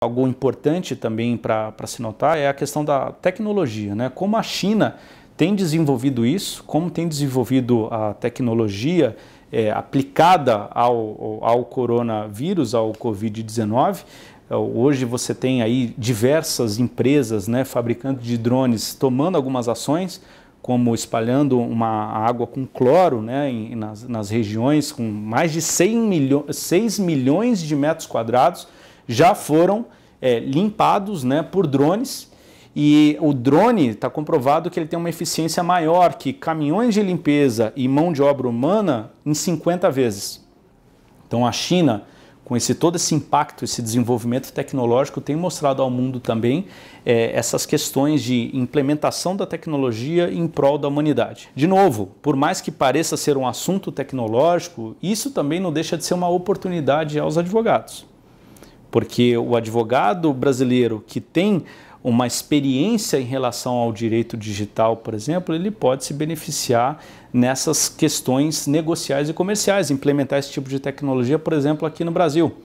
Algo importante também para se notar é a questão da tecnologia, né? Como a China tem desenvolvido isso, como tem desenvolvido a tecnologia é, aplicada ao, ao coronavírus, ao Covid-19, Hoje você tem aí diversas empresas, né, fabricantes de drones, tomando algumas ações como espalhando uma água com cloro né, em, nas, nas, regiões com mais de 100 milho 6 milhões de metros quadrados, já foram é, limpados né, por drones. E o drone está comprovado que ele tem uma eficiência maior que caminhões de limpeza e mão de obra humana em 50 vezes. Então a China com esse todo esse impacto, esse desenvolvimento tecnológico, tem mostrado ao mundo também é, essas questões de implementação da tecnologia em prol da humanidade. De novo, por mais que pareça ser um assunto tecnológico, isso também não deixa de ser uma oportunidade aos advogados. Porque o advogado brasileiro que tem uma experiência em relação ao direito digital, por exemplo, ele pode se beneficiar nessas questões negociais e comerciais, implementar esse tipo de tecnologia, por exemplo, aqui no Brasil.